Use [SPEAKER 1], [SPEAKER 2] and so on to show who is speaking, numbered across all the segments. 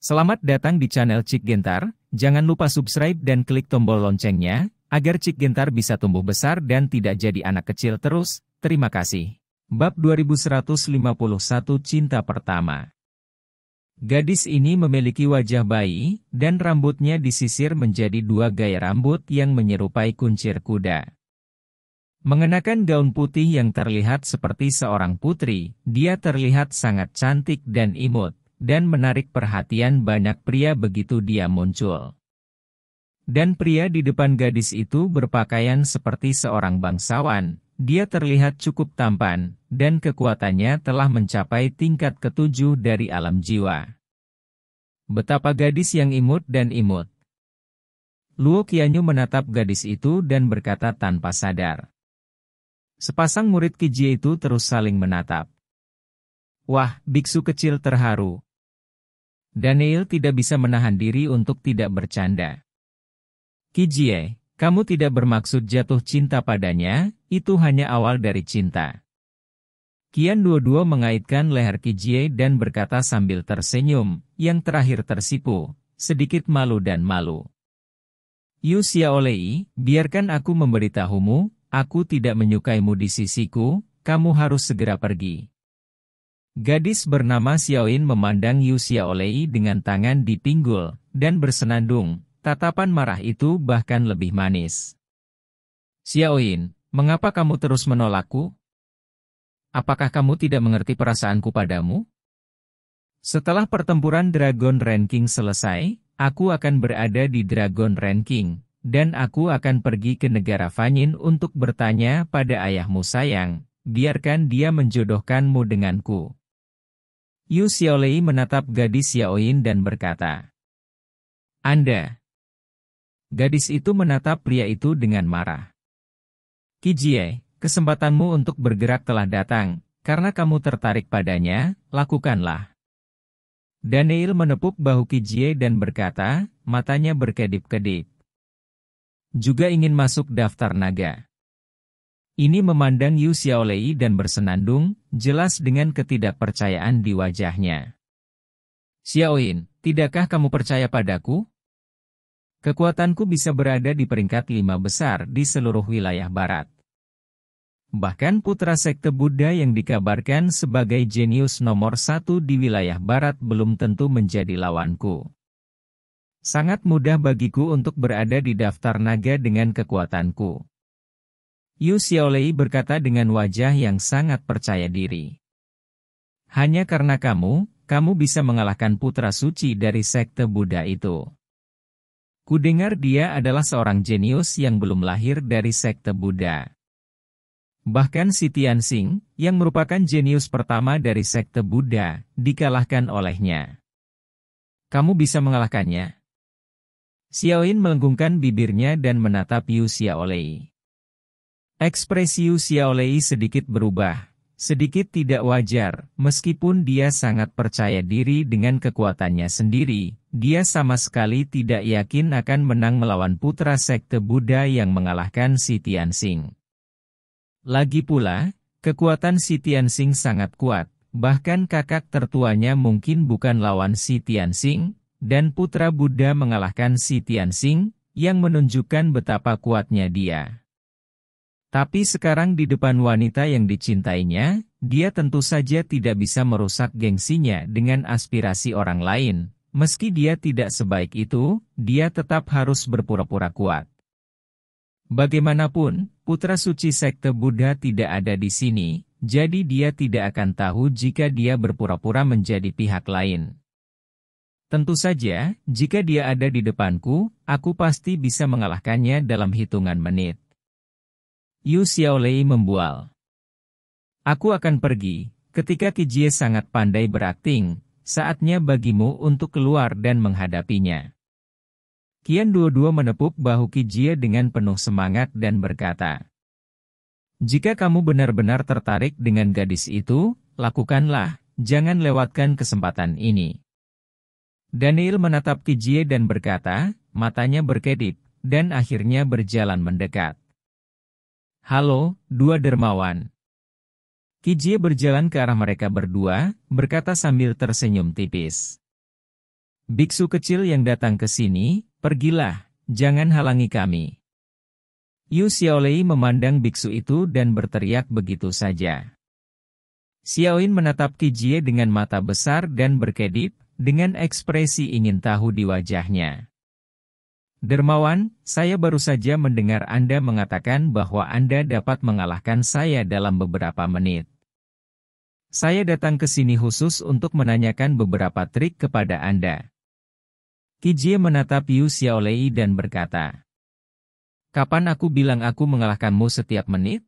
[SPEAKER 1] Selamat datang di channel Cik Gentar, jangan lupa subscribe dan klik tombol loncengnya, agar Cik Gentar bisa tumbuh besar dan tidak jadi anak kecil terus, terima kasih. Bab 2151 Cinta Pertama Gadis ini memiliki wajah bayi, dan rambutnya disisir menjadi dua gaya rambut yang menyerupai kuncir kuda. Mengenakan gaun putih yang terlihat seperti seorang putri, dia terlihat sangat cantik dan imut dan menarik perhatian banyak pria begitu dia muncul. Dan pria di depan gadis itu berpakaian seperti seorang bangsawan, dia terlihat cukup tampan, dan kekuatannya telah mencapai tingkat ketujuh dari alam jiwa. Betapa gadis yang imut dan imut. Luo Qianyu menatap gadis itu dan berkata tanpa sadar. Sepasang murid Kijie itu terus saling menatap. Wah, biksu kecil terharu, Daniel tidak bisa menahan diri untuk tidak bercanda. Kijie, kamu tidak bermaksud jatuh cinta padanya, itu hanya awal dari cinta. Kian dua-dua mengaitkan leher Kijie dan berkata sambil tersenyum, yang terakhir tersipu, sedikit malu dan malu. Yu Xiaolei, biarkan aku memberitahumu, aku tidak menyukaimu di sisiku, kamu harus segera pergi. Gadis bernama Xiaoin memandang Yu Xiaolei dengan tangan di pinggul, dan bersenandung, tatapan marah itu bahkan lebih manis. Xiaoin, mengapa kamu terus menolakku? Apakah kamu tidak mengerti perasaanku padamu? Setelah pertempuran Dragon Ranking selesai, aku akan berada di Dragon Ranking, dan aku akan pergi ke negara Fanyin untuk bertanya pada ayahmu sayang, biarkan dia menjodohkanmu denganku. Yu Xiaolei menatap gadis Xiaoyin dan berkata, Anda. Gadis itu menatap pria itu dengan marah. Kijie, kesempatanmu untuk bergerak telah datang, karena kamu tertarik padanya, lakukanlah. Daniel menepuk bahu Kijie dan berkata, matanya berkedip-kedip. Juga ingin masuk daftar naga. Ini memandang Yu Xiaolei dan bersenandung, jelas dengan ketidakpercayaan di wajahnya. Xiaoin, tidakkah kamu percaya padaku? Kekuatanku bisa berada di peringkat lima besar di seluruh wilayah barat. Bahkan putra sekte Buddha yang dikabarkan sebagai jenius nomor satu di wilayah barat belum tentu menjadi lawanku. Sangat mudah bagiku untuk berada di daftar naga dengan kekuatanku. Yu Xiaolei berkata dengan wajah yang sangat percaya diri. Hanya karena kamu, kamu bisa mengalahkan putra suci dari sekte Buddha itu. Kudengar dia adalah seorang jenius yang belum lahir dari sekte Buddha. Bahkan si Tianxing, yang merupakan jenius pertama dari sekte Buddha, dikalahkan olehnya. Kamu bisa mengalahkannya. Xiaoyin melenggungkan bibirnya dan menatap Yu Xiaolei. Ekspresi Usia Xiaolei sedikit berubah, sedikit tidak wajar, meskipun dia sangat percaya diri dengan kekuatannya sendiri, dia sama sekali tidak yakin akan menang melawan putra sekte Buddha yang mengalahkan si Tianxing. Lagi pula, kekuatan si Tianxing sangat kuat, bahkan kakak tertuanya mungkin bukan lawan si Tianxing, dan putra Buddha mengalahkan si Tianxing, yang menunjukkan betapa kuatnya dia. Tapi sekarang di depan wanita yang dicintainya, dia tentu saja tidak bisa merusak gengsinya dengan aspirasi orang lain. Meski dia tidak sebaik itu, dia tetap harus berpura-pura kuat. Bagaimanapun, putra suci sekte Buddha tidak ada di sini, jadi dia tidak akan tahu jika dia berpura-pura menjadi pihak lain. Tentu saja, jika dia ada di depanku, aku pasti bisa mengalahkannya dalam hitungan menit. Yu Xiaolei membual. Aku akan pergi, ketika Kijie sangat pandai berakting, saatnya bagimu untuk keluar dan menghadapinya. Kian Duo Duo menepuk bahu Kijie dengan penuh semangat dan berkata, Jika kamu benar-benar tertarik dengan gadis itu, lakukanlah, jangan lewatkan kesempatan ini. Daniel menatap Kijie dan berkata, matanya berkedip, dan akhirnya berjalan mendekat. Halo, dua dermawan. Kijie berjalan ke arah mereka berdua, berkata sambil tersenyum tipis. Biksu kecil yang datang ke sini, pergilah, jangan halangi kami. Yu Xiaolei memandang biksu itu dan berteriak begitu saja. Xiaoin menatap Kijie dengan mata besar dan berkedip, dengan ekspresi ingin tahu di wajahnya. Dermawan, saya baru saja mendengar Anda mengatakan bahwa Anda dapat mengalahkan saya dalam beberapa menit. Saya datang ke sini khusus untuk menanyakan beberapa trik kepada Anda. Kijie menatap Yu Xiaolei dan berkata, Kapan aku bilang aku mengalahkanmu setiap menit?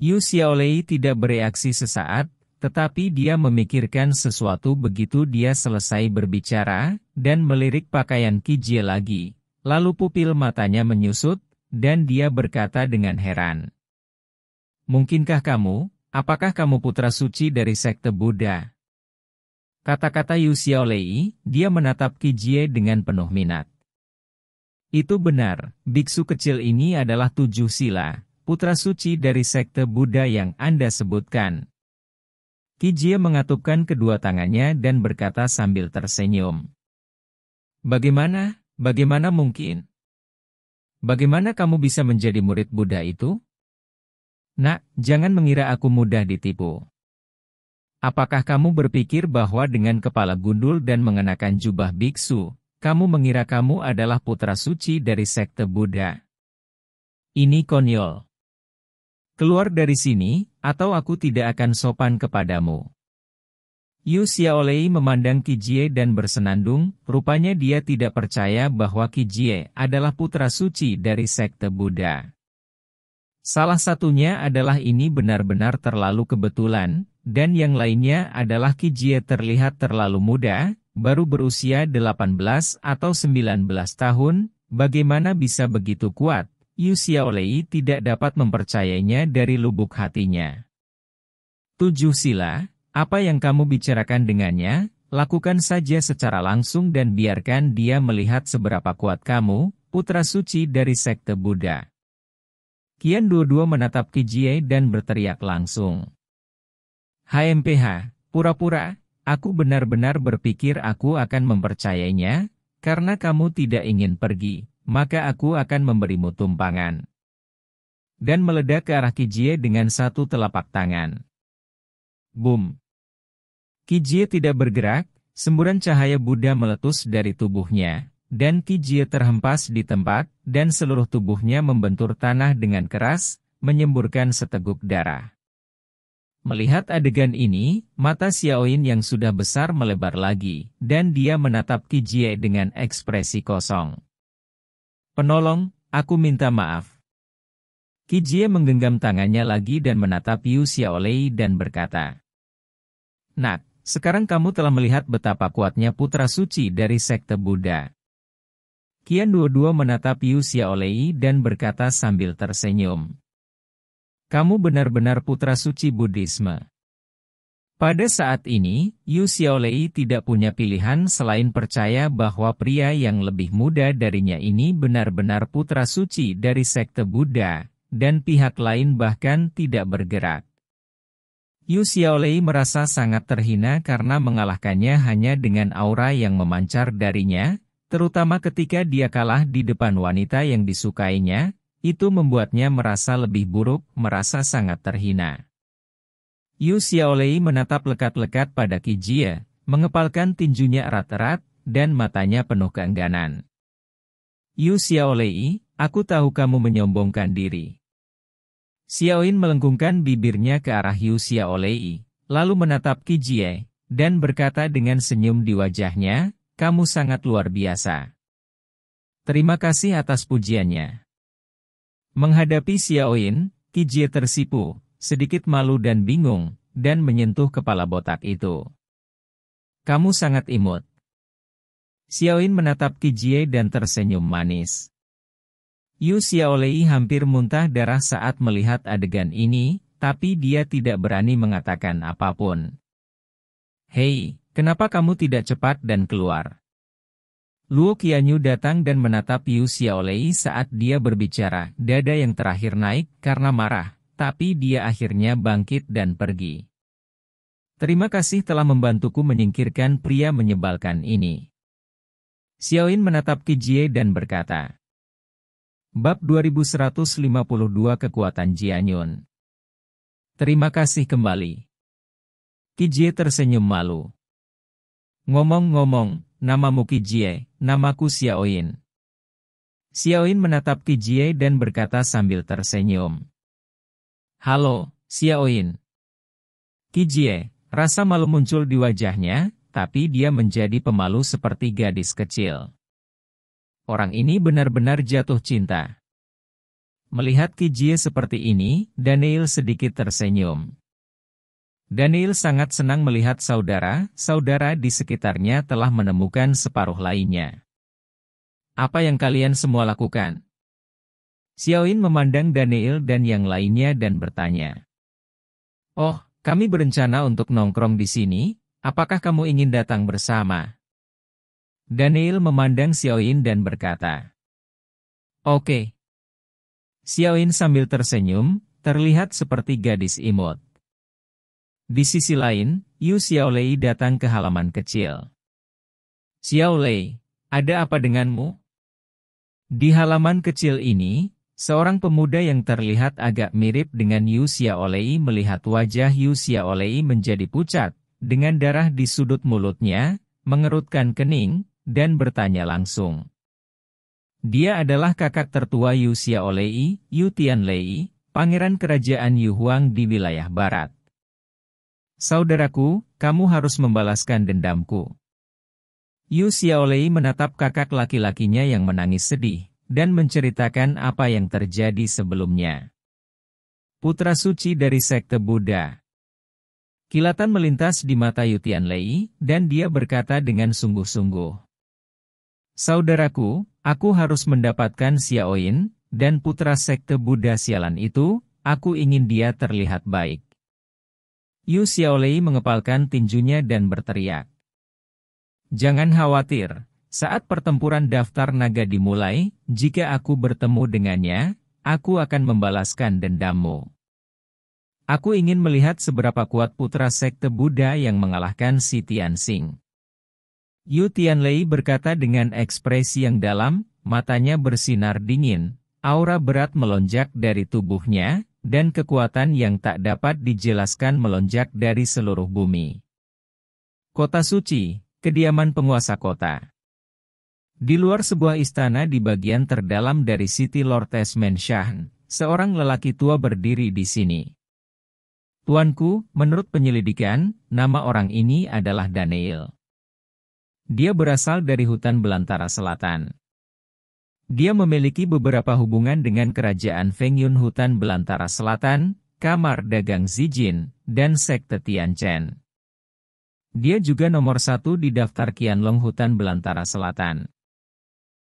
[SPEAKER 1] Yu Xiaolei tidak bereaksi sesaat, tetapi dia memikirkan sesuatu begitu dia selesai berbicara, dan melirik pakaian Kijie lagi. Lalu pupil matanya menyusut, dan dia berkata dengan heran. Mungkinkah kamu, apakah kamu putra suci dari sekte Buddha? Kata-kata Yu Xiaolei, dia menatap Kijie dengan penuh minat. Itu benar, biksu kecil ini adalah tujuh sila, putra suci dari sekte Buddha yang Anda sebutkan. Kijie mengatupkan kedua tangannya dan berkata sambil tersenyum. Bagaimana, bagaimana mungkin? Bagaimana kamu bisa menjadi murid Buddha itu? Nak, jangan mengira aku mudah ditipu. Apakah kamu berpikir bahwa dengan kepala gundul dan mengenakan jubah biksu, kamu mengira kamu adalah putra suci dari sekte Buddha? Ini konyol. Keluar dari sini, atau aku tidak akan sopan kepadamu. Yu Xiaolei memandang Kijie dan bersenandung, rupanya dia tidak percaya bahwa Kijie adalah putra suci dari sekte Buddha. Salah satunya adalah ini benar-benar terlalu kebetulan, dan yang lainnya adalah Kijie terlihat terlalu muda, baru berusia 18 atau 19 tahun, bagaimana bisa begitu kuat, Yu Xiaolei tidak dapat mempercayainya dari lubuk hatinya. Tujuh sila, apa yang kamu bicarakan dengannya, lakukan saja secara langsung dan biarkan dia melihat seberapa kuat kamu, putra suci dari sekte Buddha. Kian dua-dua menatap Kijie dan berteriak langsung. HMPH, pura-pura, aku benar-benar berpikir aku akan mempercayainya, karena kamu tidak ingin pergi maka aku akan memberimu tumpangan. Dan meledak ke arah Kijie dengan satu telapak tangan. Boom! Kijie tidak bergerak, semburan cahaya Buddha meletus dari tubuhnya, dan Kijie terhempas di tempat, dan seluruh tubuhnya membentur tanah dengan keras, menyemburkan seteguk darah. Melihat adegan ini, mata Yin yang sudah besar melebar lagi, dan dia menatap Kijie dengan ekspresi kosong. Penolong, aku minta maaf. Kijie menggenggam tangannya lagi dan menatap Yu Xiaolei dan berkata, Nak, sekarang kamu telah melihat betapa kuatnya putra suci dari sekte Buddha. Kian dua-dua menatap Yu Xiaolei dan berkata sambil tersenyum, Kamu benar-benar putra suci Buddhisme. Pada saat ini, Yu Xiaolei tidak punya pilihan selain percaya bahwa pria yang lebih muda darinya ini benar-benar putra suci dari sekte Buddha, dan pihak lain bahkan tidak bergerak. Yu Xiaolei merasa sangat terhina karena mengalahkannya hanya dengan aura yang memancar darinya, terutama ketika dia kalah di depan wanita yang disukainya, itu membuatnya merasa lebih buruk, merasa sangat terhina. Yu Xiaolei menatap lekat-lekat pada Kijia, mengepalkan tinjunya erat-erat, dan matanya penuh keengganan. Yu Xiaolei, aku tahu kamu menyombongkan diri. Xiaoin melengkungkan bibirnya ke arah Yu Xiaolei, lalu menatap Kijia, dan berkata dengan senyum di wajahnya, kamu sangat luar biasa. Terima kasih atas pujiannya. Menghadapi Xiaoin, Kijia tersipu, sedikit malu dan bingung, dan menyentuh kepala botak itu. Kamu sangat imut. Xiaoin menatap Kijie dan tersenyum manis. Yu Xiaolei hampir muntah darah saat melihat adegan ini, tapi dia tidak berani mengatakan apapun. Hei, kenapa kamu tidak cepat dan keluar? Luo Qianyu datang dan menatap Yu Xiaolei saat dia berbicara, dada yang terakhir naik karena marah, tapi dia akhirnya bangkit dan pergi. Terima kasih telah membantuku menyingkirkan pria menyebalkan ini. Xiaoin menatap Ki Jie dan berkata. Bab 2152 Kekuatan Jianyun Terima kasih kembali. Ki Jie tersenyum malu. Ngomong-ngomong, namamu Jie, namaku Xiaoin. Xiaoin menatap Ki Jie dan berkata sambil tersenyum. Halo, Xiaoyin. Kijie, rasa malu muncul di wajahnya, tapi dia menjadi pemalu seperti gadis kecil. Orang ini benar-benar jatuh cinta. Melihat Kijie seperti ini, Daniel sedikit tersenyum. Daniel sangat senang melihat saudara-saudara di sekitarnya telah menemukan separuh lainnya. Apa yang kalian semua lakukan? Yin memandang Daniel dan yang lainnya dan bertanya. Oh, kami berencana untuk nongkrong di sini, apakah kamu ingin datang bersama? Daniel memandang Yin dan berkata. Oke. Okay. Yin sambil tersenyum, terlihat seperti gadis imut. Di sisi lain, Yu Xiaolei datang ke halaman kecil. Xiaolei, ada apa denganmu? Di halaman kecil ini, Seorang pemuda yang terlihat agak mirip dengan Yusia Olei melihat wajah Yusia Olei menjadi pucat, dengan darah di sudut mulutnya, mengerutkan kening, dan bertanya langsung. Dia adalah kakak tertua Yusia Olei, Yutian Lei, pangeran kerajaan Yuhuang di wilayah barat. Saudaraku, kamu harus membalaskan dendamku. Yu Xiaolei menatap kakak laki-lakinya yang menangis sedih dan menceritakan apa yang terjadi sebelumnya. Putra suci dari sekte Buddha Kilatan melintas di mata Yutian Lei, dan dia berkata dengan sungguh-sungguh. Saudaraku, aku harus mendapatkan Xiaoin, dan putra sekte Buddha sialan itu, aku ingin dia terlihat baik. Yu Xiaolei mengepalkan tinjunya dan berteriak. Jangan khawatir, saat pertempuran daftar naga dimulai, jika aku bertemu dengannya, aku akan membalaskan dendammu. Aku ingin melihat seberapa kuat putra sekte Buddha yang mengalahkan si Xing. Yu Tianlei berkata dengan ekspresi yang dalam, matanya bersinar dingin, aura berat melonjak dari tubuhnya, dan kekuatan yang tak dapat dijelaskan melonjak dari seluruh bumi. Kota Suci, kediaman penguasa kota. Di luar sebuah istana di bagian terdalam dari City Lord Tasmanshahn, seorang lelaki tua berdiri di sini. Tuanku, menurut penyelidikan, nama orang ini adalah Daniel. Dia berasal dari hutan belantara selatan. Dia memiliki beberapa hubungan dengan kerajaan Fengyun hutan belantara selatan, kamar dagang Zijin, dan sekte Tianchen. Dia juga nomor satu di daftar Qianlong hutan belantara selatan.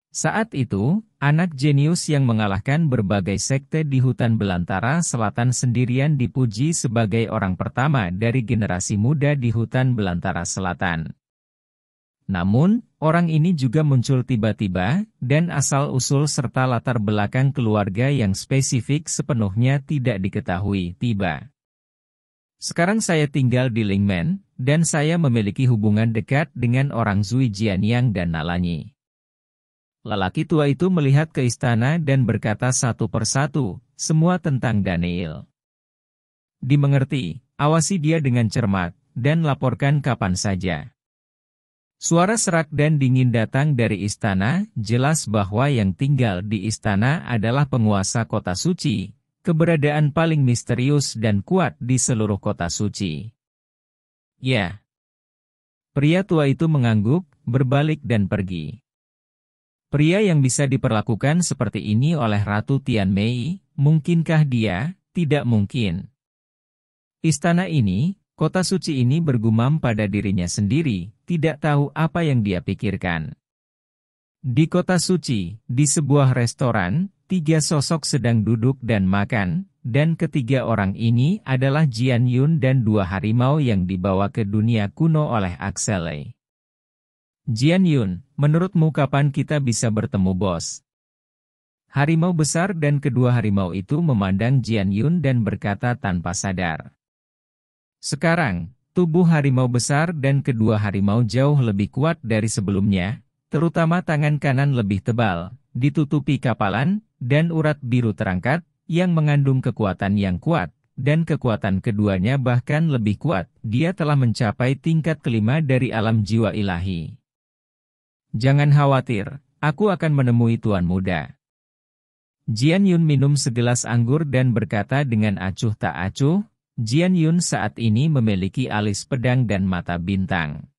[SPEAKER 1] Saat itu, anak jenius yang mengalahkan berbagai sekte di hutan belantara selatan sendirian dipuji sebagai orang pertama dari generasi muda di hutan belantara selatan. Namun, orang ini juga muncul tiba-tiba, dan asal-usul serta latar belakang keluarga yang spesifik sepenuhnya tidak diketahui tiba. Sekarang saya tinggal di Lingmen, dan saya memiliki hubungan dekat dengan orang Zui Jianyang dan Nalanyi. Lelaki tua itu melihat ke istana dan berkata satu persatu, semua tentang Daniel. Dimengerti, awasi dia dengan cermat, dan laporkan kapan saja. Suara serak dan dingin datang dari istana, jelas bahwa yang tinggal di istana adalah penguasa kota suci, keberadaan paling misterius dan kuat di seluruh kota suci. Ya. Pria tua itu mengangguk, berbalik dan pergi. Pria yang bisa diperlakukan seperti ini oleh Ratu Tian Mei, mungkinkah dia? Tidak mungkin. Istana ini, kota suci ini bergumam pada dirinya sendiri, tidak tahu apa yang dia pikirkan. Di kota suci, di sebuah restoran, tiga sosok sedang duduk dan makan, dan ketiga orang ini adalah Jian Yun dan dua harimau yang dibawa ke dunia kuno oleh Axelay. Jian Yun, menurutmu kapan kita bisa bertemu bos? Harimau besar dan kedua harimau itu memandang Jian Yun dan berkata tanpa sadar. Sekarang, tubuh harimau besar dan kedua harimau jauh lebih kuat dari sebelumnya, terutama tangan kanan lebih tebal, ditutupi kapalan, dan urat biru terangkat, yang mengandung kekuatan yang kuat, dan kekuatan keduanya bahkan lebih kuat, dia telah mencapai tingkat kelima dari alam jiwa ilahi. Jangan khawatir, aku akan menemui tuan muda. Jian Yun minum segelas anggur dan berkata dengan acuh tak acuh, Jian Yun saat ini memiliki alis pedang dan mata bintang.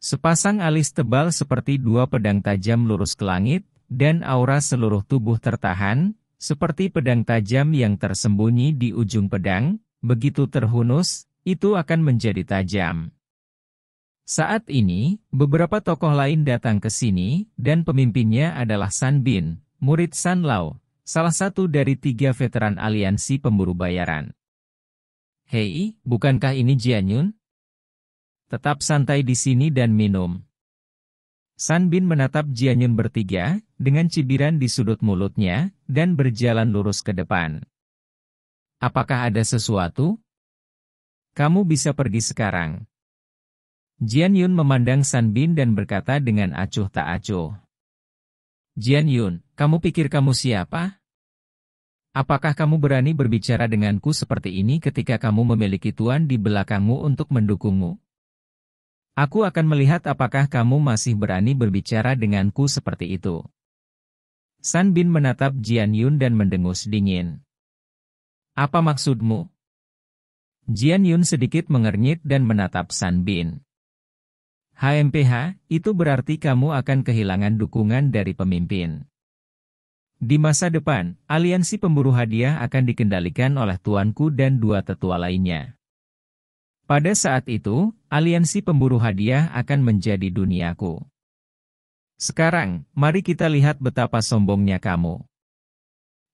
[SPEAKER 1] Sepasang alis tebal seperti dua pedang tajam lurus ke langit, dan aura seluruh tubuh tertahan, seperti pedang tajam yang tersembunyi di ujung pedang, begitu terhunus, itu akan menjadi tajam. Saat ini, beberapa tokoh lain datang ke sini, dan pemimpinnya adalah San Bin, murid San Lao, salah satu dari tiga veteran aliansi pemburu bayaran. Hei, bukankah ini Jianyun? Tetap santai di sini dan minum. San Bin menatap Jianyun bertiga, dengan cibiran di sudut mulutnya, dan berjalan lurus ke depan. Apakah ada sesuatu? Kamu bisa pergi sekarang. Jian Yun memandang San Bin dan berkata dengan acuh tak acuh. Jian Yun, kamu pikir kamu siapa? Apakah kamu berani berbicara denganku seperti ini ketika kamu memiliki tuan di belakangmu untuk mendukungmu? Aku akan melihat apakah kamu masih berani berbicara denganku seperti itu. San Bin menatap Jian Yun dan mendengus dingin. Apa maksudmu? Jian Yun sedikit mengernyit dan menatap San Bin. HMPH, itu berarti kamu akan kehilangan dukungan dari pemimpin. Di masa depan, aliansi pemburu hadiah akan dikendalikan oleh tuanku dan dua tetua lainnya. Pada saat itu, aliansi pemburu hadiah akan menjadi duniaku. Sekarang, mari kita lihat betapa sombongnya kamu.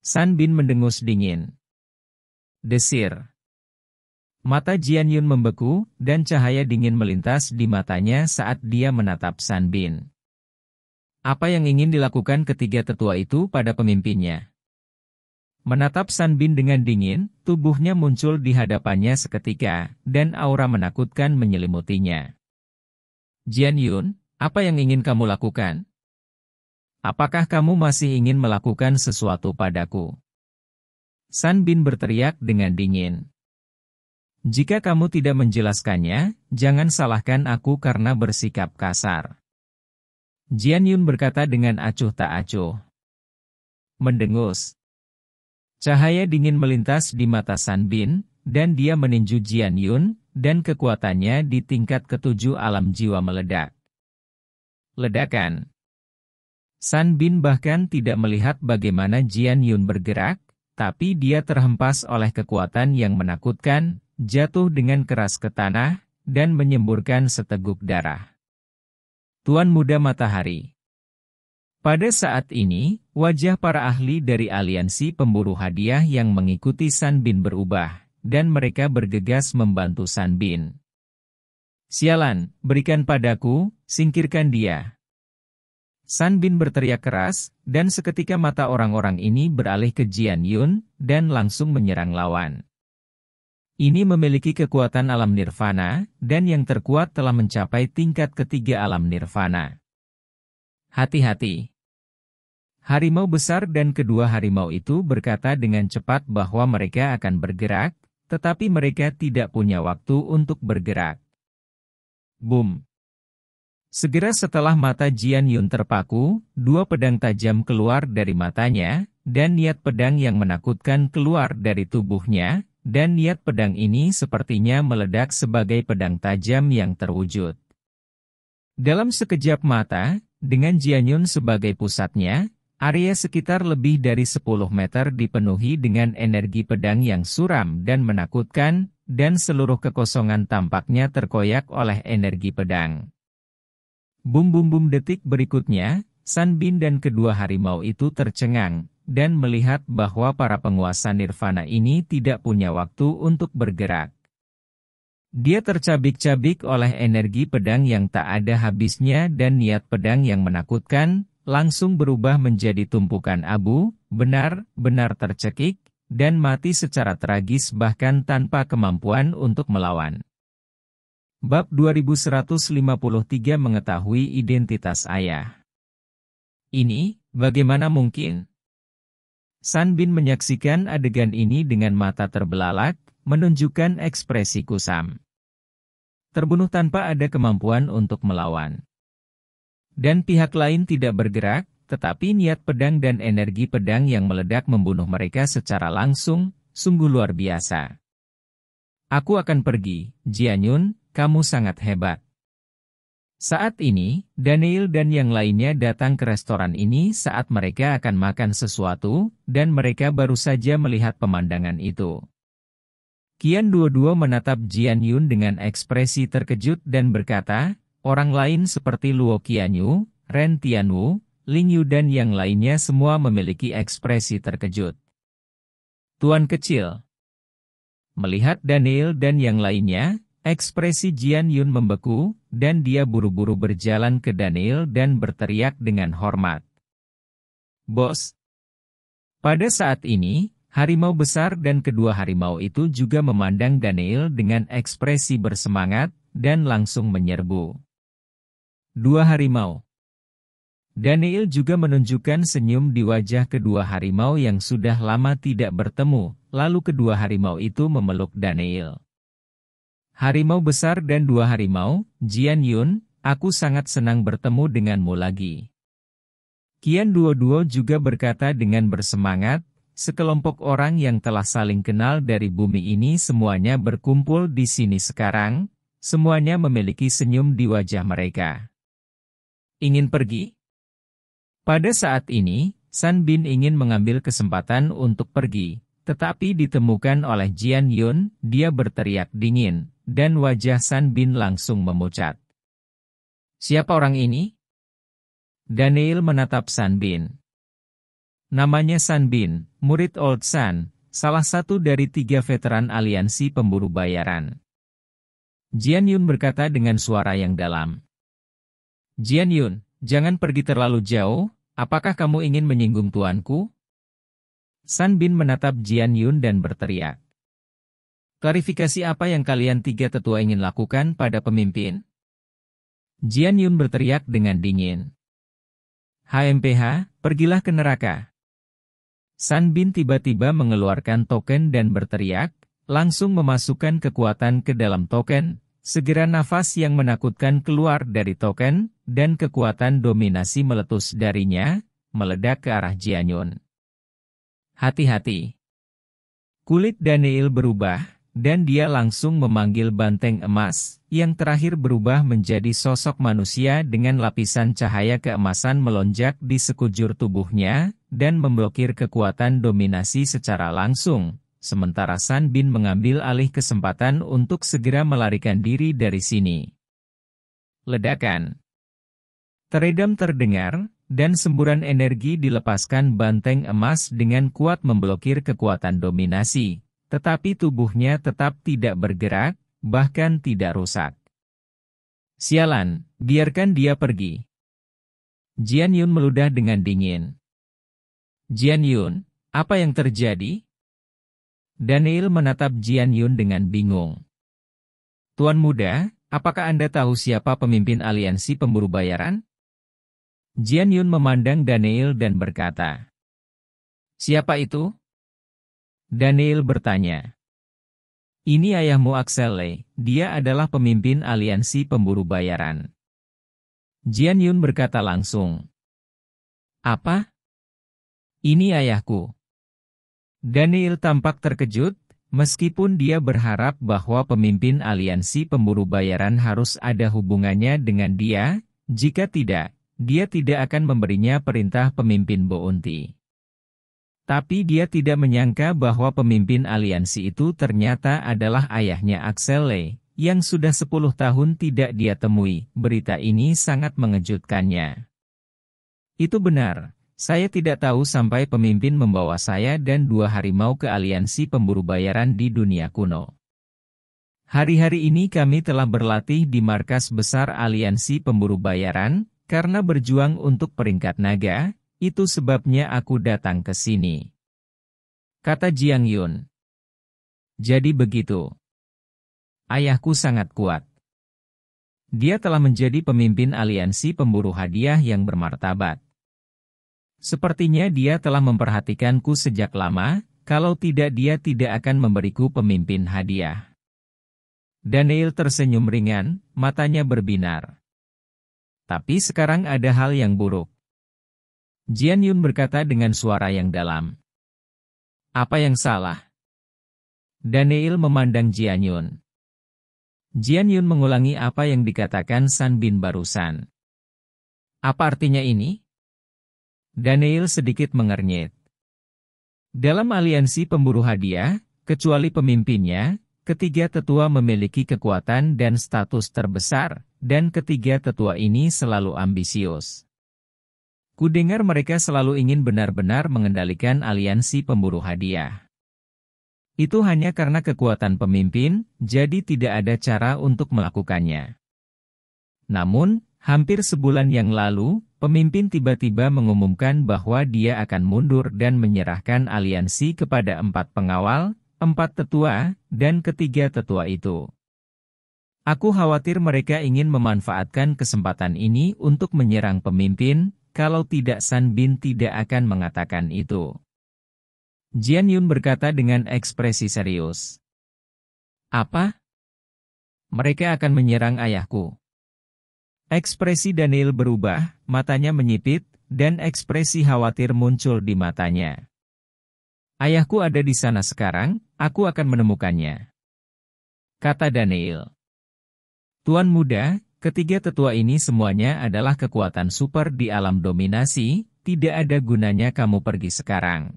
[SPEAKER 1] San Bin mendengus dingin. Desir. Mata Jian Yun membeku, dan cahaya dingin melintas di matanya saat dia menatap San Bin. Apa yang ingin dilakukan ketiga tetua itu pada pemimpinnya? Menatap San Bin dengan dingin, tubuhnya muncul di hadapannya seketika, dan aura menakutkan menyelimutinya. Jian Yun, apa yang ingin kamu lakukan? Apakah kamu masih ingin melakukan sesuatu padaku? San Bin berteriak dengan dingin. Jika kamu tidak menjelaskannya, jangan salahkan aku karena bersikap kasar. Jian Yun berkata dengan acuh tak acuh. Mendengus. Cahaya dingin melintas di mata San Bin, dan dia meninju Jian Yun, dan kekuatannya di tingkat ketujuh alam jiwa meledak. Ledakan. San Bin bahkan tidak melihat bagaimana Jian Yun bergerak, tapi dia terhempas oleh kekuatan yang menakutkan, jatuh dengan keras ke tanah, dan menyemburkan seteguk darah. Tuan Muda Matahari Pada saat ini, wajah para ahli dari aliansi pemburu hadiah yang mengikuti San Bin berubah, dan mereka bergegas membantu San Bin. Sialan, berikan padaku, singkirkan dia. San Bin berteriak keras, dan seketika mata orang-orang ini beralih ke Jian Yun, dan langsung menyerang lawan. Ini memiliki kekuatan alam nirvana, dan yang terkuat telah mencapai tingkat ketiga alam nirvana. Hati-hati. Harimau besar dan kedua harimau itu berkata dengan cepat bahwa mereka akan bergerak, tetapi mereka tidak punya waktu untuk bergerak. Boom. Segera setelah mata Jian Yun terpaku, dua pedang tajam keluar dari matanya, dan niat pedang yang menakutkan keluar dari tubuhnya, dan niat pedang ini sepertinya meledak sebagai pedang tajam yang terwujud. Dalam sekejap mata, dengan Jianyun sebagai pusatnya, area sekitar lebih dari 10 meter dipenuhi dengan energi pedang yang suram dan menakutkan, dan seluruh kekosongan tampaknya terkoyak oleh energi pedang. Bum-bum-bum detik berikutnya, San Bin dan kedua harimau itu tercengang, dan melihat bahwa para penguasa nirvana ini tidak punya waktu untuk bergerak. Dia tercabik-cabik oleh energi pedang yang tak ada habisnya dan niat pedang yang menakutkan, langsung berubah menjadi tumpukan abu, benar-benar tercekik, dan mati secara tragis bahkan tanpa kemampuan untuk melawan. Bab 2153 mengetahui identitas ayah. Ini, bagaimana mungkin? San Bin menyaksikan adegan ini dengan mata terbelalak, menunjukkan ekspresi kusam. Terbunuh tanpa ada kemampuan untuk melawan. Dan pihak lain tidak bergerak, tetapi niat pedang dan energi pedang yang meledak membunuh mereka secara langsung, sungguh luar biasa. Aku akan pergi, Jianyun, kamu sangat hebat. Saat ini, Daniel dan yang lainnya datang ke restoran ini saat mereka akan makan sesuatu, dan mereka baru saja melihat pemandangan itu. Kian dua-dua menatap Jian Yun dengan ekspresi terkejut dan berkata, orang lain seperti Luo Qianyu, Ren Tianwu, Ling Yu dan yang lainnya semua memiliki ekspresi terkejut. Tuan kecil. Melihat Daniel dan yang lainnya, Ekspresi Jian Yun membeku, dan dia buru-buru berjalan ke Daniel dan berteriak dengan hormat. Bos. Pada saat ini, harimau besar dan kedua harimau itu juga memandang Daniel dengan ekspresi bersemangat, dan langsung menyerbu. Dua harimau. Daniel juga menunjukkan senyum di wajah kedua harimau yang sudah lama tidak bertemu, lalu kedua harimau itu memeluk Daniel. Harimau besar dan dua harimau, Jian Yun, aku sangat senang bertemu denganmu lagi. Kian Duo-Duo juga berkata dengan bersemangat, sekelompok orang yang telah saling kenal dari bumi ini semuanya berkumpul di sini sekarang, semuanya memiliki senyum di wajah mereka. Ingin pergi? Pada saat ini, San Bin ingin mengambil kesempatan untuk pergi, tetapi ditemukan oleh Jian Yun, dia berteriak dingin, dan wajah San Bin langsung memucat. Siapa orang ini? Daniel menatap San Bin. Namanya San Bin, murid Old San, salah satu dari tiga veteran aliansi pemburu bayaran. Jian Yun berkata dengan suara yang dalam. Jian Yun, jangan pergi terlalu jauh, apakah kamu ingin menyinggung tuanku? San Bin menatap Jian Yun dan berteriak. Klarifikasi apa yang kalian tiga tetua ingin lakukan pada pemimpin? Jian Yun berteriak dengan dingin. HMPH, pergilah ke neraka. San Bin tiba-tiba mengeluarkan token dan berteriak, langsung memasukkan kekuatan ke dalam token, segera nafas yang menakutkan keluar dari token, dan kekuatan dominasi meletus darinya, meledak ke arah Jian Yun. Hati-hati. Kulit Daniel berubah, dan dia langsung memanggil banteng emas, yang terakhir berubah menjadi sosok manusia dengan lapisan cahaya keemasan melonjak di sekujur tubuhnya, dan memblokir kekuatan dominasi secara langsung. Sementara San Bin mengambil alih kesempatan untuk segera melarikan diri dari sini. Ledakan Teredam terdengar, dan semburan energi dilepaskan banteng emas dengan kuat memblokir kekuatan dominasi, tetapi tubuhnya tetap tidak bergerak, bahkan tidak rusak. Sialan, biarkan dia pergi. Jian Yun meludah dengan dingin. Jian Yun, apa yang terjadi? Daniel menatap Jian Yun dengan bingung. Tuan muda, apakah Anda tahu siapa pemimpin aliansi pemburu bayaran? Jian Yun memandang Daniel dan berkata, Siapa itu? Daniel bertanya. Ini ayahmu Axelle, dia adalah pemimpin aliansi pemburu bayaran. Jian Yun berkata langsung. Apa? Ini ayahku. Daniel tampak terkejut, meskipun dia berharap bahwa pemimpin aliansi pemburu bayaran harus ada hubungannya dengan dia, jika tidak, dia tidak akan memberinya perintah pemimpin Bounty. Tapi dia tidak menyangka bahwa pemimpin aliansi itu ternyata adalah ayahnya Axel Lee, yang sudah 10 tahun tidak dia temui. Berita ini sangat mengejutkannya. Itu benar, saya tidak tahu sampai pemimpin membawa saya dan dua harimau ke aliansi pemburu bayaran di dunia kuno. Hari-hari ini kami telah berlatih di markas besar aliansi pemburu bayaran, karena berjuang untuk peringkat naga, itu sebabnya aku datang ke sini. Kata Jiang Yun. Jadi begitu. Ayahku sangat kuat. Dia telah menjadi pemimpin aliansi pemburu hadiah yang bermartabat. Sepertinya dia telah memperhatikanku sejak lama, kalau tidak dia tidak akan memberiku pemimpin hadiah. Daniel tersenyum ringan, matanya berbinar. Tapi sekarang ada hal yang buruk. Jian Yun berkata dengan suara yang dalam. Apa yang salah? Daniel memandang Jian Yun. Jian Yun mengulangi apa yang dikatakan San Bin barusan. Apa artinya ini? Daniel sedikit mengernyit. Dalam aliansi pemburu hadiah, kecuali pemimpinnya, ketiga tetua memiliki kekuatan dan status terbesar, dan ketiga tetua ini selalu ambisius. Kudengar mereka selalu ingin benar-benar mengendalikan aliansi pemburu hadiah. Itu hanya karena kekuatan pemimpin, jadi tidak ada cara untuk melakukannya. Namun, hampir sebulan yang lalu, pemimpin tiba-tiba mengumumkan bahwa dia akan mundur dan menyerahkan aliansi kepada empat pengawal, empat tetua, dan ketiga tetua itu. Aku khawatir mereka ingin memanfaatkan kesempatan ini untuk menyerang pemimpin, kalau tidak San Bin tidak akan mengatakan itu. Jian Yun berkata dengan ekspresi serius. Apa? Mereka akan menyerang ayahku. Ekspresi Daniel berubah, matanya menyipit, dan ekspresi khawatir muncul di matanya. Ayahku ada di sana sekarang, aku akan menemukannya. Kata Daniel. Tuan muda, Ketiga tetua ini semuanya adalah kekuatan super di alam dominasi, tidak ada gunanya kamu pergi sekarang.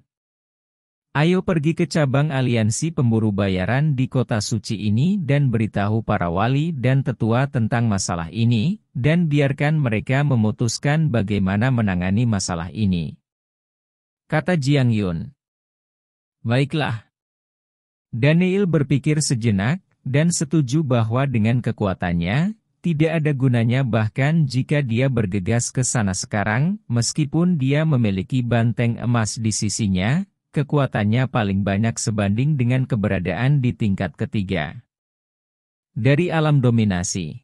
[SPEAKER 1] Ayo pergi ke cabang aliansi pemburu bayaran di kota suci ini dan beritahu para wali dan tetua tentang masalah ini, dan biarkan mereka memutuskan bagaimana menangani masalah ini. Kata Jiang Yun. Baiklah. Daniel berpikir sejenak, dan setuju bahwa dengan kekuatannya, tidak ada gunanya bahkan jika dia bergegas ke sana sekarang, meskipun dia memiliki banteng emas di sisinya, kekuatannya paling banyak sebanding dengan keberadaan di tingkat ketiga. Dari alam dominasi.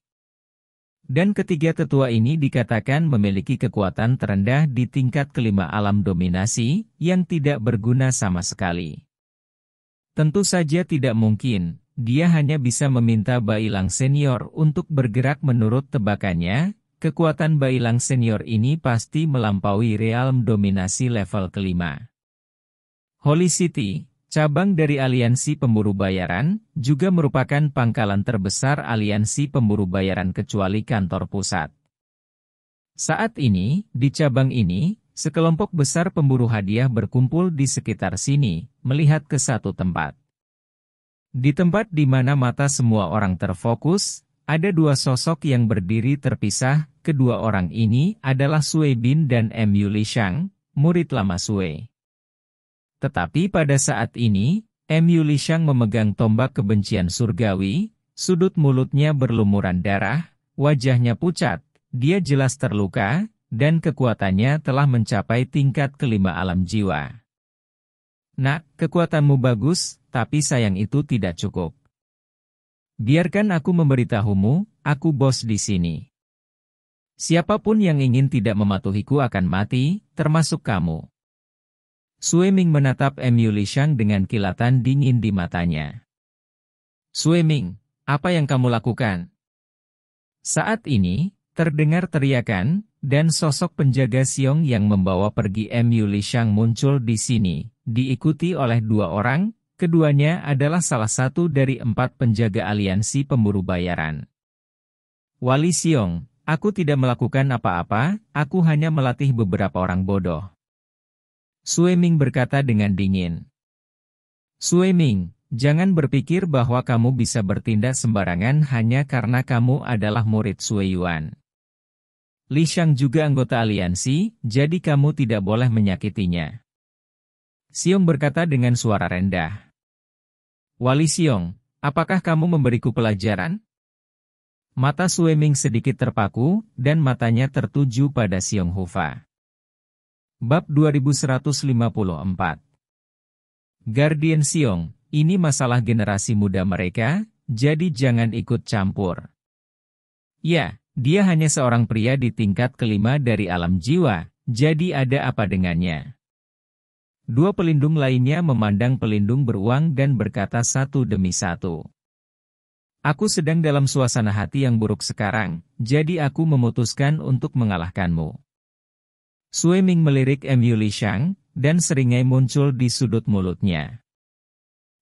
[SPEAKER 1] Dan ketiga tetua ini dikatakan memiliki kekuatan terendah di tingkat kelima alam dominasi, yang tidak berguna sama sekali. Tentu saja tidak mungkin, dia hanya bisa meminta Bailang Senior untuk bergerak menurut tebakannya, kekuatan Bailang Senior ini pasti melampaui Realm dominasi level kelima. Holy City, cabang dari Aliansi Pemburu Bayaran, juga merupakan pangkalan terbesar Aliansi Pemburu Bayaran kecuali kantor pusat. Saat ini, di cabang ini, sekelompok besar pemburu hadiah berkumpul di sekitar sini, melihat ke satu tempat. Di tempat di mana mata semua orang terfokus, ada dua sosok yang berdiri terpisah, kedua orang ini adalah Sui Bin dan M. Yuli Shang, murid lama Sui. Tetapi pada saat ini, M. Yuli Shang memegang tombak kebencian surgawi, sudut mulutnya berlumuran darah, wajahnya pucat, dia jelas terluka, dan kekuatannya telah mencapai tingkat kelima alam jiwa. Nak, kekuatanmu bagus, tapi sayang itu tidak cukup. Biarkan aku memberitahumu, aku bos di sini. Siapapun yang ingin tidak mematuhiku akan mati, termasuk kamu. Ming menatap Emu Lishang dengan kilatan dingin di matanya. Ming, apa yang kamu lakukan? Saat ini, terdengar teriakan, dan sosok penjaga Siong yang membawa pergi Emu Lishang muncul di sini, diikuti oleh dua orang, keduanya adalah salah satu dari empat penjaga aliansi pemburu bayaran. Wali Siong, aku tidak melakukan apa-apa, aku hanya melatih beberapa orang bodoh. Sue Ming berkata dengan dingin. Sue Ming, jangan berpikir bahwa kamu bisa bertindak sembarangan hanya karena kamu adalah murid Sui Yuan. Li Shang juga anggota aliansi, jadi kamu tidak boleh menyakitinya. Siong berkata dengan suara rendah. Wali Siong, apakah kamu memberiku pelajaran? Mata Sueming sedikit terpaku, dan matanya tertuju pada Siong Hufa. Bab 2154 Guardian Siong, ini masalah generasi muda mereka, jadi jangan ikut campur. Ya, dia hanya seorang pria di tingkat kelima dari alam jiwa, jadi ada apa dengannya? Dua pelindung lainnya memandang pelindung beruang dan berkata satu demi satu. Aku sedang dalam suasana hati yang buruk sekarang, jadi aku memutuskan untuk mengalahkanmu. Swimming melirik Li Shang, dan seringai muncul di sudut mulutnya.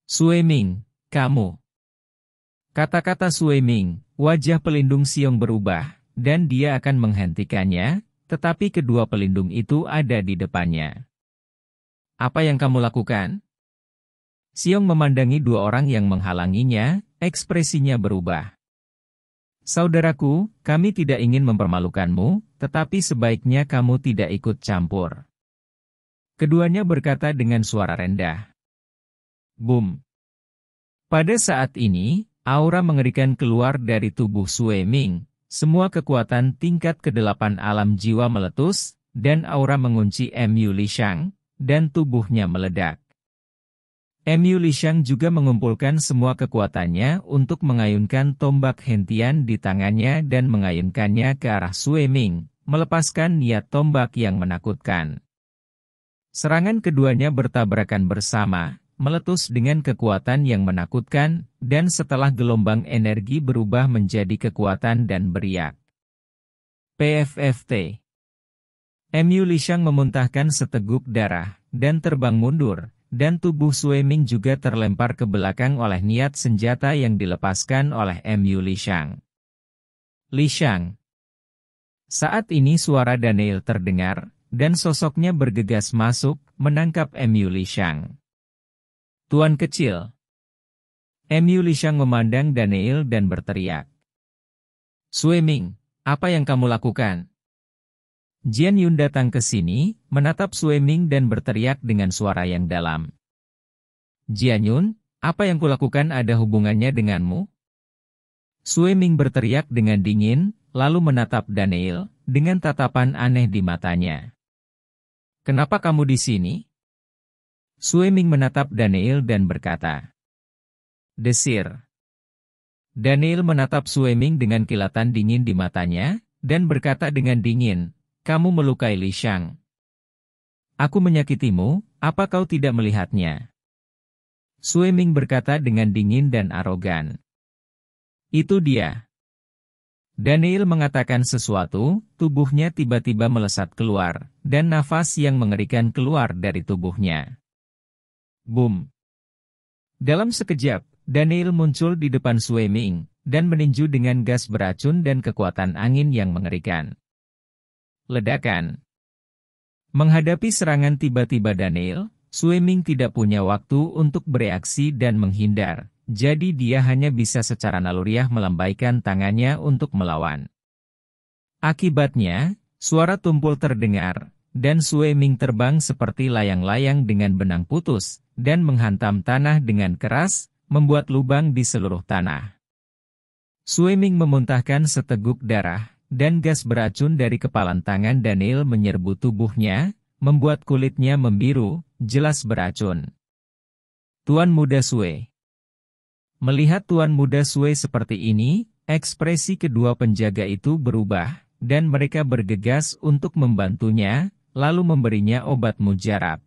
[SPEAKER 1] Swimming, kamu. Kata-kata Swimming, wajah pelindung Siong berubah, dan dia akan menghentikannya, tetapi kedua pelindung itu ada di depannya. Apa yang kamu lakukan? Siong memandangi dua orang yang menghalanginya, ekspresinya berubah. Saudaraku, kami tidak ingin mempermalukanmu, tetapi sebaiknya kamu tidak ikut campur. Keduanya berkata dengan suara rendah. Boom. Pada saat ini, aura mengerikan keluar dari tubuh Sue Ming. Semua kekuatan tingkat kedelapan alam jiwa meletus, dan aura mengunci M. Li Shang, dan tubuhnya meledak. Lishang juga mengumpulkan semua kekuatannya untuk mengayunkan tombak hentian di tangannya dan mengayunkannya ke arah Sueming, melepaskan niat tombak yang menakutkan. Serangan keduanya bertabrakan bersama, meletus dengan kekuatan yang menakutkan, dan setelah gelombang energi berubah menjadi kekuatan dan beriak. PFFT MU Lishang memuntahkan seteguk darah, dan terbang mundur, dan tubuh Sueming juga terlempar ke belakang oleh niat senjata yang dilepaskan oleh MU Lishang. Lishang Saat ini suara Daniel terdengar, dan sosoknya bergegas masuk, menangkap MU Lishang. Tuan kecil MU Lishang memandang Daniel dan berteriak. Sueming, apa yang kamu lakukan? Jian Yun datang ke sini, menatap Sue Ming dan berteriak dengan suara yang dalam. Jian Yun, apa yang kulakukan ada hubungannya denganmu? Sue Ming berteriak dengan dingin, lalu menatap Daniel, dengan tatapan aneh di matanya. Kenapa kamu di sini? Sue Ming menatap Daniel dan berkata. Desir. Daniel menatap Sue Ming dengan kilatan dingin di matanya, dan berkata dengan dingin, kamu melukai Li Shang. Aku menyakitimu, apa kau tidak melihatnya? Sui Ming berkata dengan dingin dan arogan. Itu dia. Daniel mengatakan sesuatu, tubuhnya tiba-tiba melesat keluar, dan nafas yang mengerikan keluar dari tubuhnya. Boom. Dalam sekejap, Daniel muncul di depan Sui Ming, dan meninju dengan gas beracun dan kekuatan angin yang mengerikan ledakan. Menghadapi serangan tiba-tiba Daniel, Swimming tidak punya waktu untuk bereaksi dan menghindar, jadi dia hanya bisa secara naluriah melambaikan tangannya untuk melawan. Akibatnya, suara tumpul terdengar, dan Swimming terbang seperti layang-layang dengan benang putus, dan menghantam tanah dengan keras, membuat lubang di seluruh tanah. Swimming memuntahkan seteguk darah, dan gas beracun dari kepalan tangan Daniel menyerbu tubuhnya, membuat kulitnya membiru, jelas beracun. Tuan Muda Sue Melihat Tuan Muda Sue seperti ini, ekspresi kedua penjaga itu berubah, dan mereka bergegas untuk membantunya, lalu memberinya obat mujarab.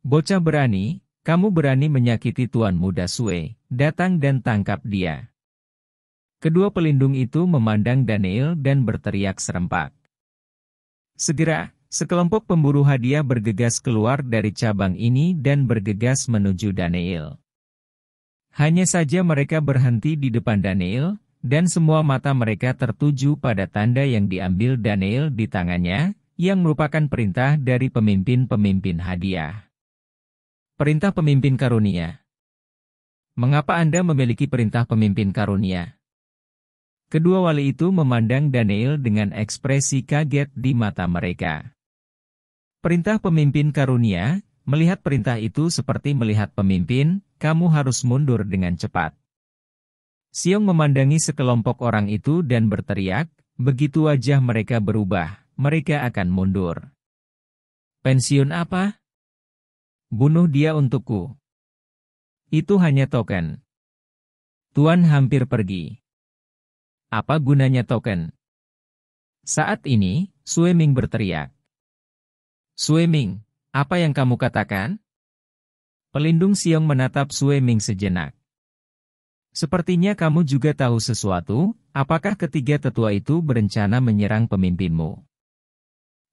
[SPEAKER 1] Bocah berani, kamu berani menyakiti Tuan Muda Sue, datang dan tangkap dia. Kedua pelindung itu memandang Daniel dan berteriak serempak. Segera, sekelompok pemburu hadiah bergegas keluar dari cabang ini dan bergegas menuju Daniel. Hanya saja mereka berhenti di depan Daniel, dan semua mata mereka tertuju pada tanda yang diambil Daniel di tangannya, yang merupakan perintah dari pemimpin-pemimpin hadiah. Perintah Pemimpin Karunia Mengapa Anda memiliki perintah pemimpin karunia? Kedua wali itu memandang Daniel dengan ekspresi kaget di mata mereka. Perintah pemimpin karunia, melihat perintah itu seperti melihat pemimpin, kamu harus mundur dengan cepat. Siong memandangi sekelompok orang itu dan berteriak, begitu wajah mereka berubah, mereka akan mundur. Pensiun apa? Bunuh dia untukku. Itu hanya token. Tuan hampir pergi. Apa gunanya token? Saat ini, Swimming berteriak. Swimming, apa yang kamu katakan? Pelindung Siong menatap Swimming sejenak. Sepertinya kamu juga tahu sesuatu, apakah ketiga tetua itu berencana menyerang pemimpinmu?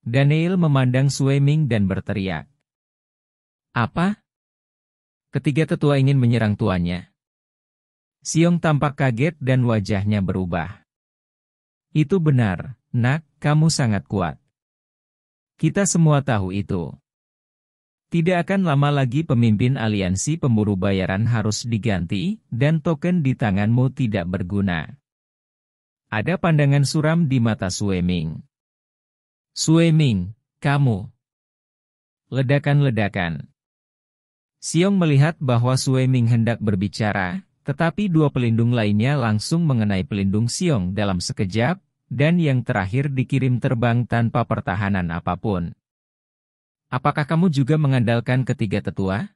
[SPEAKER 1] Daniel memandang Swimming dan berteriak. Apa? Ketiga tetua ingin menyerang tuannya. Siong tampak kaget dan wajahnya berubah. Itu benar, nak, kamu sangat kuat. Kita semua tahu itu. Tidak akan lama lagi pemimpin aliansi pemburu bayaran harus diganti, dan token di tanganmu tidak berguna. Ada pandangan suram di mata Sueming. Sueming, kamu. Ledakan-ledakan. Siong melihat bahwa Sueming hendak berbicara, tetapi dua pelindung lainnya langsung mengenai pelindung Siong dalam sekejap, dan yang terakhir dikirim terbang tanpa pertahanan apapun. Apakah kamu juga mengandalkan ketiga tetua?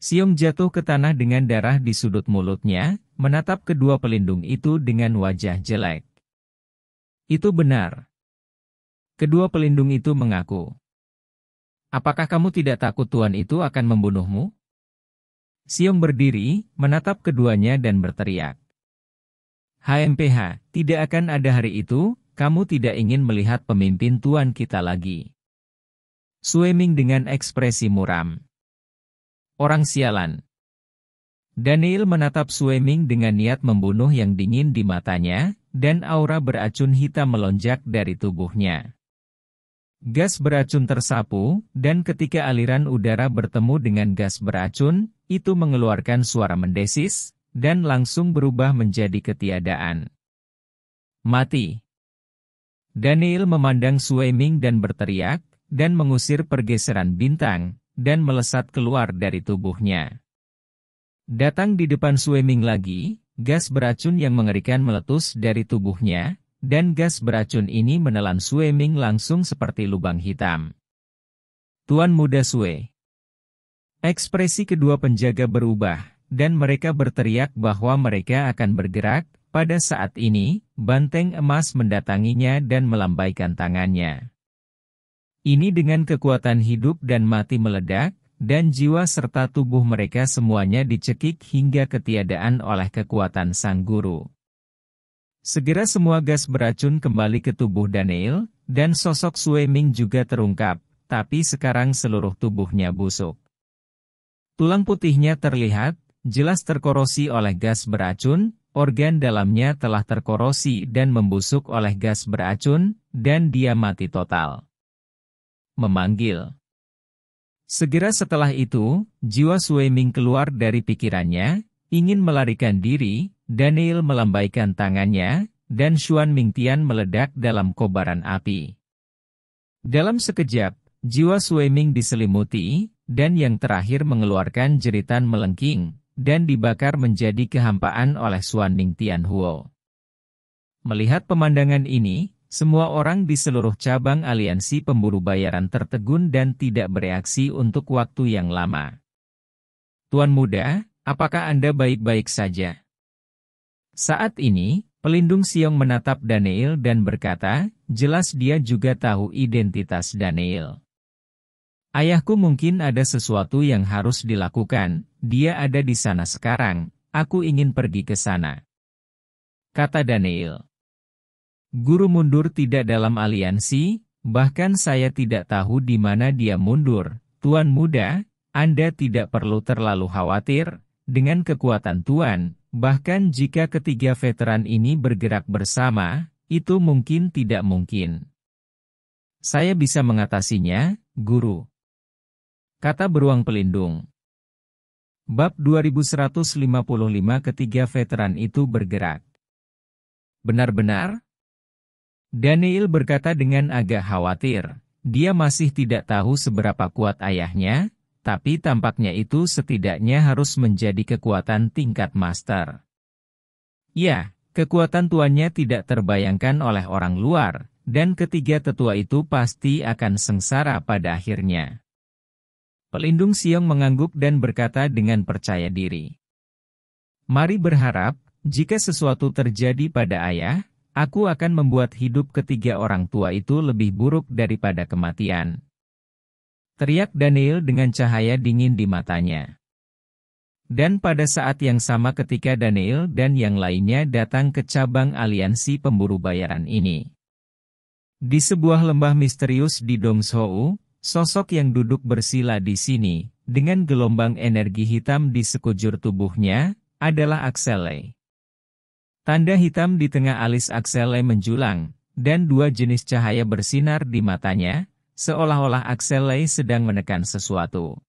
[SPEAKER 1] Siung jatuh ke tanah dengan darah di sudut mulutnya, menatap kedua pelindung itu dengan wajah jelek. Itu benar. Kedua pelindung itu mengaku. Apakah kamu tidak takut tuan itu akan membunuhmu? Siom berdiri, menatap keduanya dan berteriak. HMPH, tidak akan ada hari itu, kamu tidak ingin melihat pemimpin tuan kita lagi. Swimming dengan ekspresi muram. Orang sialan. Daniel menatap Swimming dengan niat membunuh yang dingin di matanya, dan aura beracun hitam melonjak dari tubuhnya gas beracun tersapu, dan ketika aliran udara bertemu dengan gas beracun, itu mengeluarkan suara mendesis, dan langsung berubah menjadi ketiadaan. Mati. Daniel memandang Swimming dan berteriak, dan mengusir pergeseran bintang, dan melesat keluar dari tubuhnya. Datang di depan Swimming lagi, gas beracun yang mengerikan meletus dari tubuhnya, dan gas beracun ini menelan Sue Ming langsung seperti lubang hitam. Tuan Muda Sue Ekspresi kedua penjaga berubah, dan mereka berteriak bahwa mereka akan bergerak, pada saat ini, banteng emas mendatanginya dan melambaikan tangannya. Ini dengan kekuatan hidup dan mati meledak, dan jiwa serta tubuh mereka semuanya dicekik hingga ketiadaan oleh kekuatan sang guru. Segera semua gas beracun kembali ke tubuh Daniel, dan sosok Sue Ming juga terungkap, tapi sekarang seluruh tubuhnya busuk. Tulang putihnya terlihat, jelas terkorosi oleh gas beracun, organ dalamnya telah terkorosi dan membusuk oleh gas beracun, dan dia mati total. Memanggil Segera setelah itu, jiwa Sue Ming keluar dari pikirannya, ingin melarikan diri, Daniel melambaikan tangannya, dan Xuan Mingtian meledak dalam kobaran api. Dalam sekejap, jiwa Sueming diselimuti, dan yang terakhir mengeluarkan jeritan melengking, dan dibakar menjadi kehampaan oleh Xuan Mingtian Huo. Melihat pemandangan ini, semua orang di seluruh cabang aliansi pemburu bayaran tertegun dan tidak bereaksi untuk waktu yang lama. Tuan muda, apakah Anda baik-baik saja? Saat ini, pelindung Siong menatap Daniel dan berkata, jelas dia juga tahu identitas Daniel. Ayahku mungkin ada sesuatu yang harus dilakukan, dia ada di sana sekarang, aku ingin pergi ke sana. Kata Daniel. Guru mundur tidak dalam aliansi, bahkan saya tidak tahu di mana dia mundur. Tuan muda, Anda tidak perlu terlalu khawatir, dengan kekuatan Tuan, Bahkan jika ketiga veteran ini bergerak bersama, itu mungkin tidak mungkin. Saya bisa mengatasinya, guru. Kata beruang pelindung. Bab 2155 ketiga veteran itu bergerak. Benar-benar? Daniel berkata dengan agak khawatir. Dia masih tidak tahu seberapa kuat ayahnya, tapi tampaknya itu setidaknya harus menjadi kekuatan tingkat master. Ya, kekuatan tuannya tidak terbayangkan oleh orang luar, dan ketiga tetua itu pasti akan sengsara pada akhirnya. Pelindung Siong mengangguk dan berkata dengan percaya diri. Mari berharap, jika sesuatu terjadi pada ayah, aku akan membuat hidup ketiga orang tua itu lebih buruk daripada kematian. Teriak Daniel dengan cahaya dingin di matanya. Dan pada saat yang sama ketika Daniel dan yang lainnya datang ke cabang aliansi pemburu bayaran ini. Di sebuah lembah misterius di Dongshou, sosok yang duduk bersila di sini, dengan gelombang energi hitam di sekujur tubuhnya, adalah Axelay. Tanda hitam di tengah alis Axelay menjulang, dan dua jenis cahaya bersinar di matanya, seolah-olah Axel Lay sedang menekan sesuatu.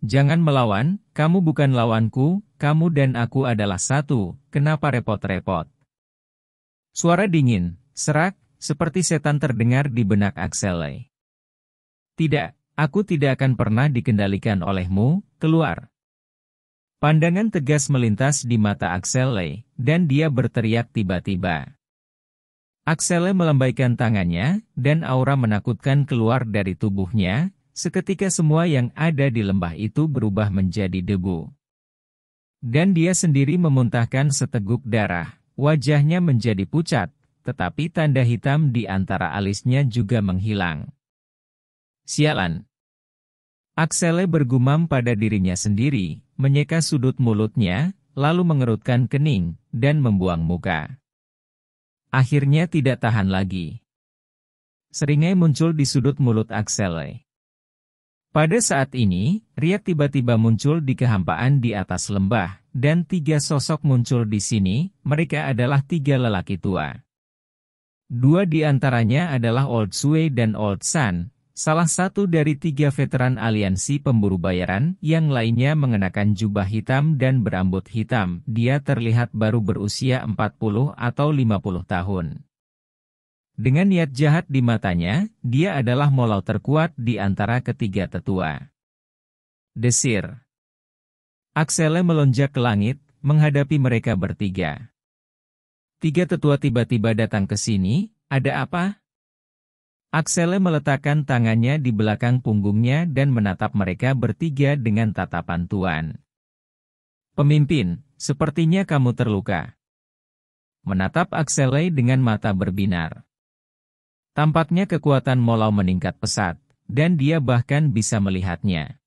[SPEAKER 1] Jangan melawan, kamu bukan lawanku, kamu dan aku adalah satu, kenapa repot-repot? Suara dingin, serak, seperti setan terdengar di benak Axel Lay. Tidak, aku tidak akan pernah dikendalikan olehmu, keluar. Pandangan tegas melintas di mata Axel Lay, dan dia berteriak tiba-tiba. Aksele melambaikan tangannya, dan aura menakutkan keluar dari tubuhnya, seketika semua yang ada di lembah itu berubah menjadi debu. Dan dia sendiri memuntahkan seteguk darah, wajahnya menjadi pucat, tetapi tanda hitam di antara alisnya juga menghilang. Sialan. Aksele bergumam pada dirinya sendiri, menyeka sudut mulutnya, lalu mengerutkan kening, dan membuang muka. Akhirnya tidak tahan lagi. Seringai muncul di sudut mulut Axel. Pada saat ini, Riak tiba-tiba muncul di kehampaan di atas lembah, dan tiga sosok muncul di sini, mereka adalah tiga lelaki tua. Dua di antaranya adalah Old Sue dan Old Sun, Salah satu dari tiga veteran aliansi pemburu bayaran, yang lainnya mengenakan jubah hitam dan berambut hitam, dia terlihat baru berusia 40 atau 50 tahun. Dengan niat jahat di matanya, dia adalah molau terkuat di antara ketiga tetua. Desir. Aksele melonjak ke langit, menghadapi mereka bertiga. Tiga tetua tiba-tiba datang ke sini, ada apa? Aksele meletakkan tangannya di belakang punggungnya dan menatap mereka bertiga dengan tatapan tuan. Pemimpin, sepertinya kamu terluka. Menatap Aksele dengan mata berbinar. Tampaknya kekuatan Molau meningkat pesat, dan dia bahkan bisa melihatnya.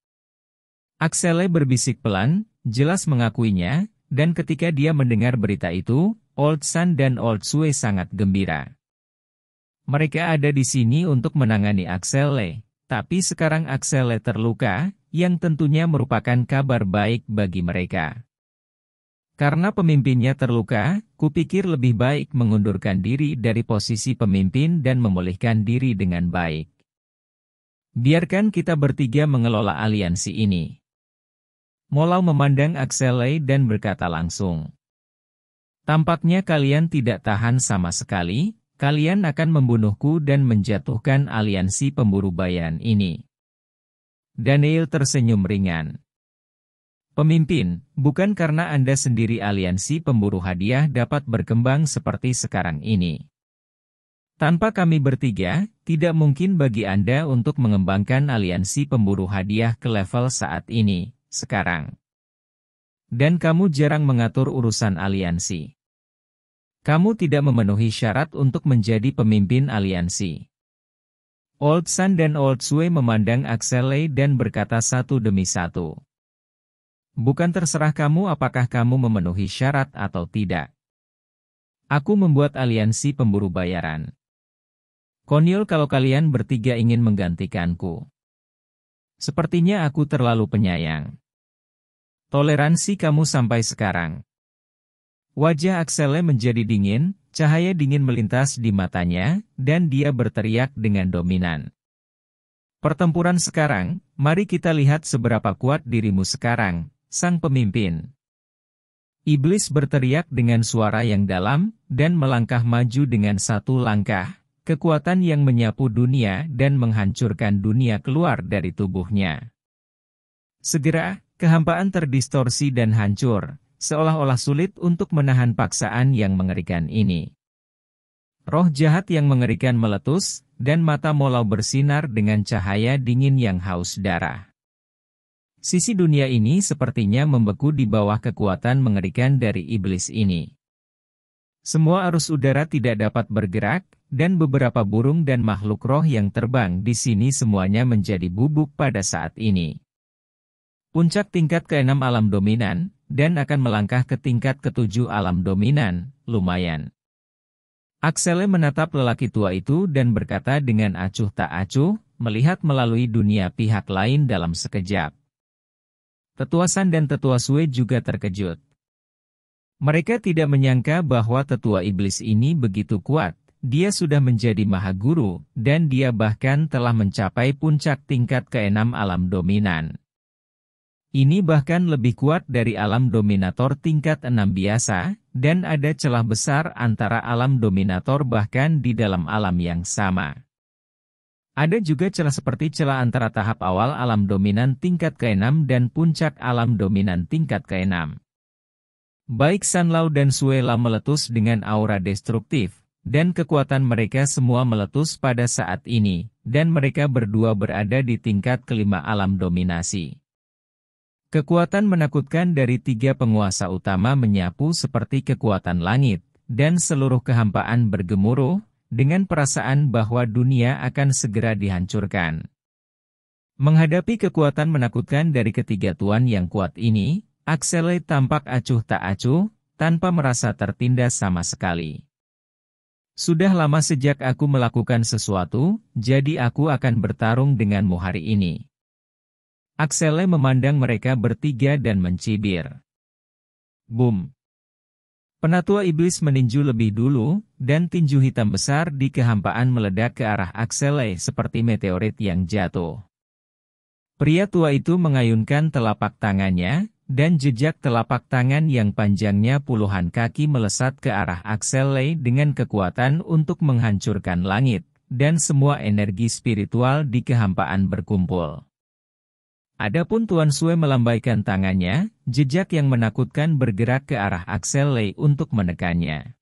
[SPEAKER 1] Aksele berbisik pelan, jelas mengakuinya, dan ketika dia mendengar berita itu, Old San dan Old Sue sangat gembira. Mereka ada di sini untuk menangani Axele, tapi sekarang Axele terluka, yang tentunya merupakan kabar baik bagi mereka. Karena pemimpinnya terluka, kupikir lebih baik mengundurkan diri dari posisi pemimpin dan memulihkan diri dengan baik. Biarkan kita bertiga mengelola aliansi ini. Molau memandang Axelay dan berkata langsung. Tampaknya kalian tidak tahan sama sekali, Kalian akan membunuhku dan menjatuhkan aliansi pemburu bayan ini. Daniel tersenyum ringan. Pemimpin, bukan karena Anda sendiri aliansi pemburu hadiah dapat berkembang seperti sekarang ini. Tanpa kami bertiga, tidak mungkin bagi Anda untuk mengembangkan aliansi pemburu hadiah ke level saat ini, sekarang. Dan kamu jarang mengatur urusan aliansi. Kamu tidak memenuhi syarat untuk menjadi pemimpin aliansi. Old Sun dan Old Oldsway memandang Axel Axelay dan berkata satu demi satu. Bukan terserah kamu apakah kamu memenuhi syarat atau tidak. Aku membuat aliansi pemburu bayaran. Konyol kalau kalian bertiga ingin menggantikanku. Sepertinya aku terlalu penyayang. Toleransi kamu sampai sekarang. Wajah Aksele menjadi dingin, cahaya dingin melintas di matanya, dan dia berteriak dengan dominan. Pertempuran sekarang, mari kita lihat seberapa kuat dirimu sekarang, sang pemimpin. Iblis berteriak dengan suara yang dalam, dan melangkah maju dengan satu langkah, kekuatan yang menyapu dunia dan menghancurkan dunia keluar dari tubuhnya. Segera, kehampaan terdistorsi dan hancur, seolah-olah sulit untuk menahan paksaan yang mengerikan ini. Roh jahat yang mengerikan meletus, dan mata Molau bersinar dengan cahaya dingin yang haus darah. Sisi dunia ini sepertinya membeku di bawah kekuatan mengerikan dari iblis ini. Semua arus udara tidak dapat bergerak, dan beberapa burung dan makhluk roh yang terbang di sini semuanya menjadi bubuk pada saat ini. Puncak tingkat keenam alam dominan, dan akan melangkah ke tingkat ketujuh alam dominan, lumayan. Aksele menatap lelaki tua itu dan berkata dengan acuh tak acuh, melihat melalui dunia pihak lain dalam sekejap. Tetua San dan Tetua Sue juga terkejut. Mereka tidak menyangka bahwa Tetua Iblis ini begitu kuat, dia sudah menjadi maha guru, dan dia bahkan telah mencapai puncak tingkat keenam alam dominan. Ini bahkan lebih kuat dari alam dominator tingkat 6 biasa, dan ada celah besar antara alam dominator bahkan di dalam alam yang sama. Ada juga celah seperti celah antara tahap awal alam dominan tingkat ke-6 dan puncak alam dominan tingkat ke-6. Baik Sanlau dan Suela meletus dengan aura destruktif, dan kekuatan mereka semua meletus pada saat ini, dan mereka berdua berada di tingkat kelima alam dominasi. Kekuatan menakutkan dari tiga penguasa utama menyapu seperti kekuatan langit, dan seluruh kehampaan bergemuruh, dengan perasaan bahwa dunia akan segera dihancurkan. Menghadapi kekuatan menakutkan dari ketiga tuan yang kuat ini, Axelay tampak acuh tak acuh, tanpa merasa tertindas sama sekali. Sudah lama sejak aku melakukan sesuatu, jadi aku akan bertarung denganmu hari ini. Aksele memandang mereka bertiga dan mencibir. Boom! Penatua iblis meninju lebih dulu, dan tinju hitam besar di kehampaan meledak ke arah Aksele seperti meteorit yang jatuh. Pria tua itu mengayunkan telapak tangannya, dan jejak telapak tangan yang panjangnya puluhan kaki melesat ke arah Aksele dengan kekuatan untuk menghancurkan langit, dan semua energi spiritual di kehampaan berkumpul. Adapun Tuan Sue melambaikan tangannya, jejak yang menakutkan bergerak ke arah Axel Lei untuk menekannya.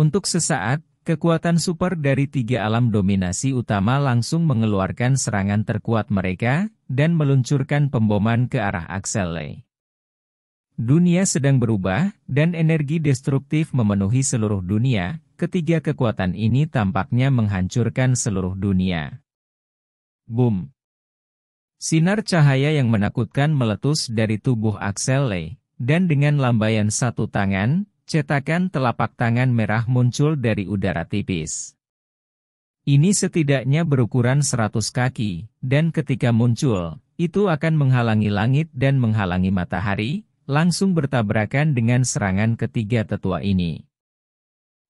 [SPEAKER 1] Untuk sesaat, kekuatan super dari tiga alam dominasi utama langsung mengeluarkan serangan terkuat mereka, dan meluncurkan pemboman ke arah Axel Lei. Dunia sedang berubah, dan energi destruktif memenuhi seluruh dunia, ketiga kekuatan ini tampaknya menghancurkan seluruh dunia. Boom! Sinar cahaya yang menakutkan meletus dari tubuh Axel dan dengan lambaian satu tangan, cetakan telapak tangan merah muncul dari udara tipis. Ini setidaknya berukuran 100 kaki, dan ketika muncul, itu akan menghalangi langit dan menghalangi matahari, langsung bertabrakan dengan serangan ketiga tetua ini.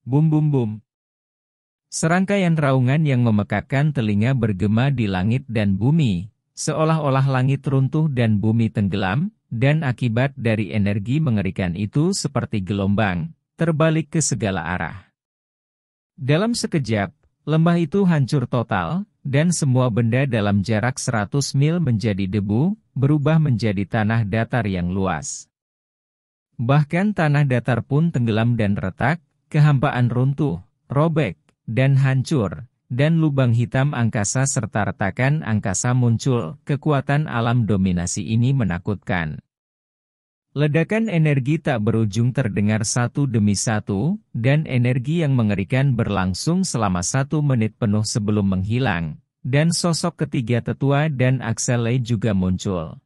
[SPEAKER 1] Bum bum bum. Serangkaian raungan yang memekakkan telinga bergema di langit dan bumi, Seolah-olah langit runtuh dan bumi tenggelam, dan akibat dari energi mengerikan itu seperti gelombang, terbalik ke segala arah. Dalam sekejap, lembah itu hancur total, dan semua benda dalam jarak 100 mil menjadi debu, berubah menjadi tanah datar yang luas. Bahkan tanah datar pun tenggelam dan retak, kehampaan runtuh, robek, dan hancur, dan lubang hitam angkasa serta retakan angkasa muncul, kekuatan alam dominasi ini menakutkan. Ledakan energi tak berujung terdengar satu demi satu, dan energi yang mengerikan berlangsung selama satu menit penuh sebelum menghilang, dan sosok ketiga tetua dan Axelay juga muncul.